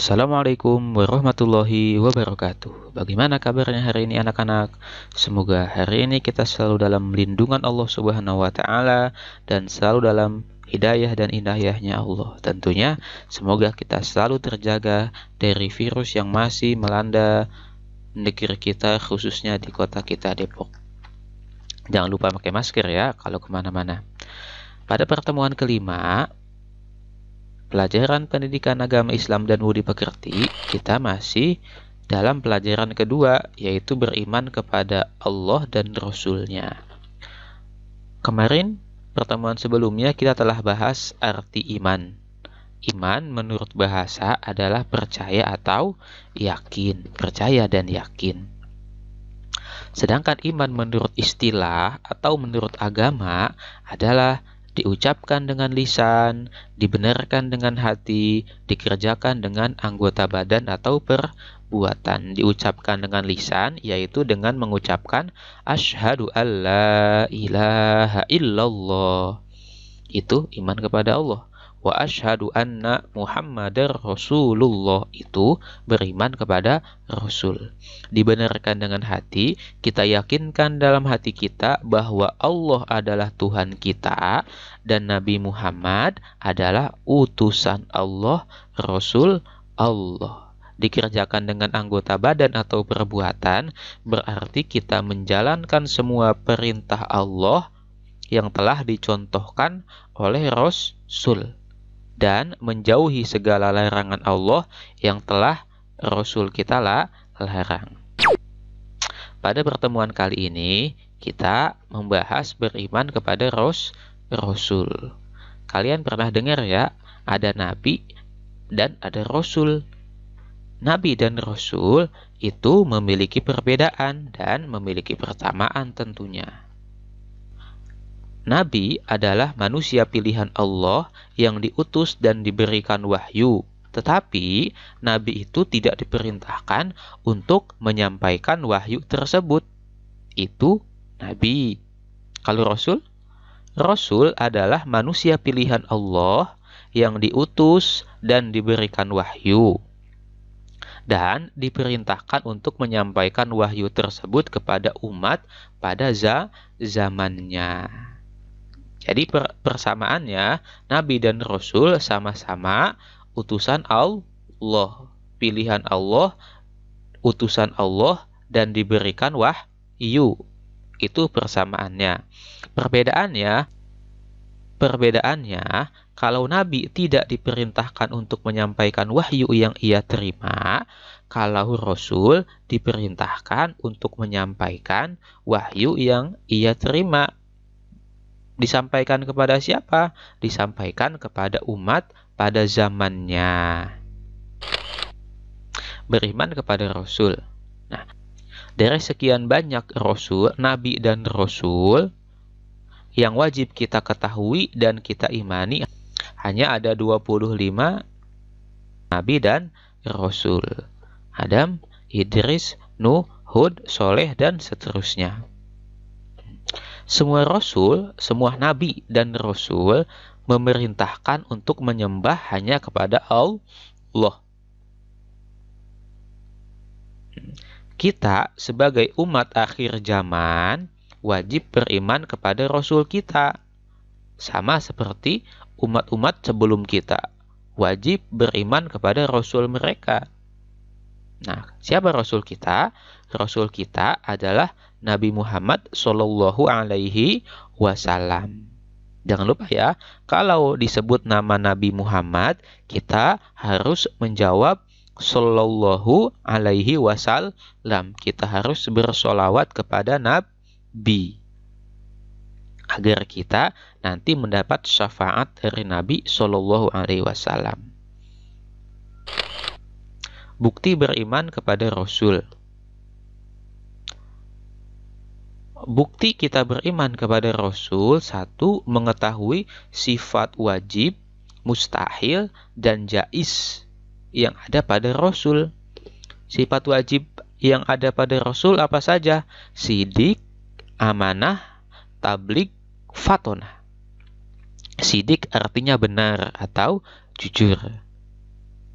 Assalamualaikum warahmatullahi wabarakatuh. Bagaimana kabarnya hari ini anak-anak? Semoga hari ini kita selalu dalam lindungan Allah Subhanahu wa taala dan selalu dalam hidayah dan inayahnya Allah. Tentunya semoga kita selalu terjaga dari virus yang masih melanda negeri kita khususnya di kota kita Depok. Jangan lupa pakai masker ya kalau kemana-mana. Pada pertemuan kelima, pelajaran pendidikan agama Islam dan budi pekerti, kita masih dalam pelajaran kedua, yaitu beriman kepada Allah dan Rasul-Nya. Kemarin, pertemuan sebelumnya kita telah bahas arti iman. Iman menurut bahasa adalah percaya atau yakin, percaya dan yakin. Sedangkan iman menurut istilah atau menurut agama adalah diucapkan dengan lisan, dibenarkan dengan hati, dikerjakan dengan anggota badan atau perbuatan. Diucapkan dengan lisan yaitu dengan mengucapkan asyhadu alla ilaha illallah. Itu iman kepada Allah wa ashadu anna Muhammadar Rasulullah itu beriman kepada Rasul. Dibenarkan dengan hati, kita yakinkan dalam hati kita bahwa Allah adalah Tuhan kita dan Nabi Muhammad adalah utusan Allah, Rasul Allah dikerjakan dengan anggota badan atau perbuatan, berarti kita menjalankan semua perintah Allah yang telah dicontohkan oleh Rasul dan menjauhi segala larangan Allah yang telah Rasul kita lah larang. Pada pertemuan kali ini, kita membahas beriman kepada Ros, Rasul. Kalian pernah dengar ya, ada Nabi dan ada Rasul. Nabi dan Rasul itu memiliki perbedaan dan memiliki pertamaan tentunya. Nabi adalah manusia pilihan Allah yang diutus dan diberikan wahyu. Tetapi nabi itu tidak diperintahkan untuk menyampaikan wahyu tersebut. Itu nabi. Kalau rasul, rasul adalah manusia pilihan Allah yang diutus dan diberikan wahyu dan diperintahkan untuk menyampaikan wahyu tersebut kepada umat pada za zamannya. Jadi persamaannya nabi dan rasul sama-sama utusan Allah, pilihan Allah, utusan Allah dan diberikan wahyu. Itu persamaannya. Perbedaannya perbedaannya kalau nabi tidak diperintahkan untuk menyampaikan wahyu yang ia terima, kalau rasul diperintahkan untuk menyampaikan wahyu yang ia terima Disampaikan kepada siapa? Disampaikan kepada umat pada zamannya. Beriman kepada Rasul. Nah, dari sekian banyak Rasul, Nabi dan Rasul, yang wajib kita ketahui dan kita imani hanya ada 25 Nabi dan Rasul. Adam, Idris, Nuh, Hud, Soleh, dan seterusnya. Semua rasul, semua nabi dan rasul memerintahkan untuk menyembah hanya kepada Allah. Kita sebagai umat akhir zaman wajib beriman kepada rasul kita. Sama seperti umat-umat sebelum kita wajib beriman kepada rasul mereka. Nah, siapa rasul kita? Rasul kita adalah Nabi Muhammad Shallallahu Alaihi Wasallam. Jangan lupa ya, kalau disebut nama Nabi Muhammad, kita harus menjawab Shallallahu Alaihi Wasallam. Kita harus bersolawat kepada Nabi agar kita nanti mendapat syafaat dari Nabi Shallallahu Alaihi Wasallam. Bukti beriman kepada Rasul. bukti kita beriman kepada Rasul satu mengetahui sifat wajib, mustahil, dan jais yang ada pada Rasul. Sifat wajib yang ada pada Rasul apa saja? Sidik, amanah, tablik, fatona. Sidik artinya benar atau jujur.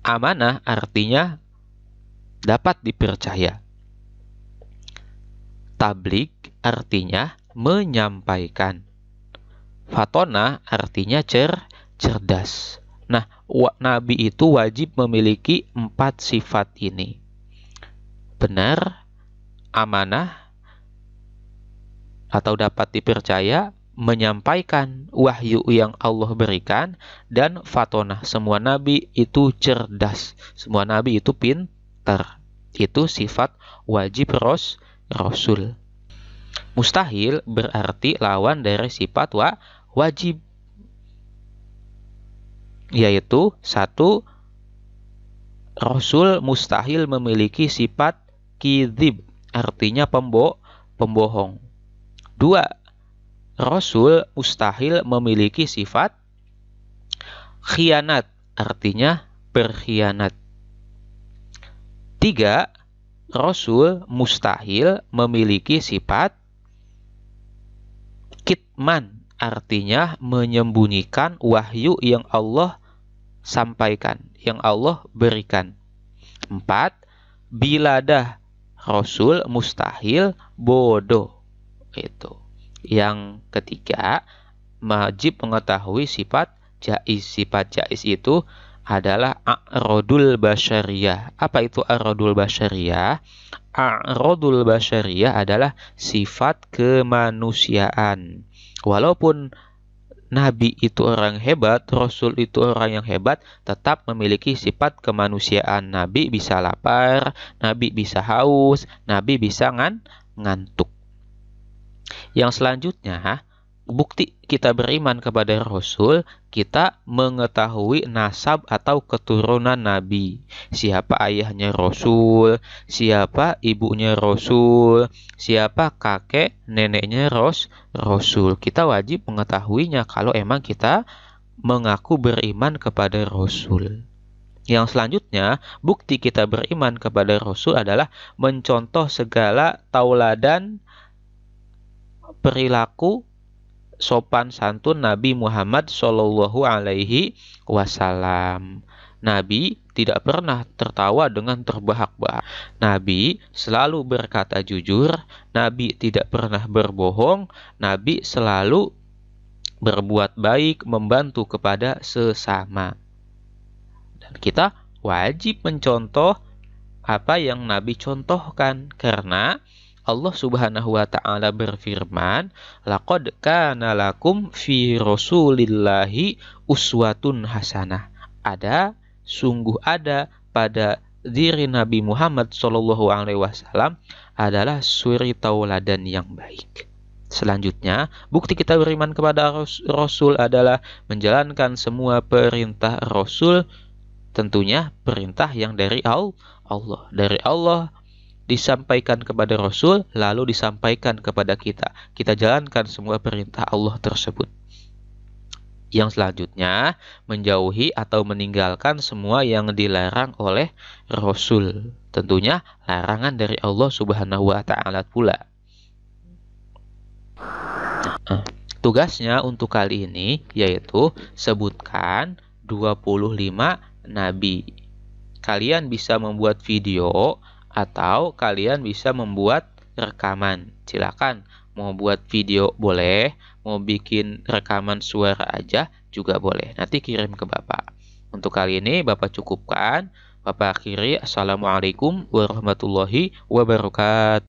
Amanah artinya dapat dipercaya. Tablik artinya menyampaikan. Fatona artinya cer cerdas. Nah, nabi itu wajib memiliki empat sifat ini. Benar, amanah, atau dapat dipercaya, menyampaikan wahyu yang Allah berikan, dan fatona. Semua nabi itu cerdas. Semua nabi itu pintar. Itu sifat wajib ros, rasul. Mustahil berarti lawan dari sifat wa wajib yaitu satu Rasul mustahil memiliki sifat kidib artinya pembo pembohong. Dua Rasul mustahil memiliki sifat khianat artinya berkhianat. Tiga Rasul mustahil memiliki sifat man artinya menyembunyikan wahyu yang Allah sampaikan, yang Allah berikan. Empat, biladah rasul mustahil bodoh. Itu. Yang ketiga, wajib mengetahui sifat jais. Sifat jais itu adalah a'rodul basyariah. Apa itu a'rodul basyariah? A'rodul basyariah adalah sifat kemanusiaan Walaupun nabi itu orang hebat, rasul itu orang yang hebat, tetap memiliki sifat kemanusiaan. Nabi bisa lapar, nabi bisa haus, nabi bisa ngan ngantuk. Yang selanjutnya, bukti kita beriman kepada Rasul, kita mengetahui nasab atau keturunan Nabi. Siapa ayahnya Rasul, siapa ibunya Rasul, siapa kakek neneknya Ros, Rasul. Kita wajib mengetahuinya kalau emang kita mengaku beriman kepada Rasul. Yang selanjutnya, bukti kita beriman kepada Rasul adalah mencontoh segala tauladan perilaku sopan santun Nabi Muhammad Shallallahu Alaihi Wasallam. Nabi tidak pernah tertawa dengan terbahak-bahak. Nabi selalu berkata jujur, Nabi tidak pernah berbohong, Nabi selalu berbuat baik, membantu kepada sesama. Dan kita wajib mencontoh apa yang Nabi contohkan karena Allah Subhanahu wa taala berfirman, "Laqad kana lakum fi Rasulillahi uswatun hasanah." Ada, sungguh ada pada diri Nabi Muhammad Shallallahu alaihi wasallam adalah suri tauladan yang baik. Selanjutnya, bukti kita beriman kepada Rasul adalah menjalankan semua perintah Rasul, tentunya perintah yang dari Allah, dari Allah disampaikan kepada Rasul, lalu disampaikan kepada kita. Kita jalankan semua perintah Allah tersebut. Yang selanjutnya, menjauhi atau meninggalkan semua yang dilarang oleh Rasul. Tentunya larangan dari Allah Subhanahu wa taala pula. Nah, tugasnya untuk kali ini yaitu sebutkan 25 nabi. Kalian bisa membuat video atau kalian bisa membuat rekaman. Silakan mau buat video boleh, mau bikin rekaman suara aja juga boleh. Nanti kirim ke Bapak. Untuk kali ini Bapak cukupkan. Bapak akhiri Assalamualaikum warahmatullahi wabarakatuh.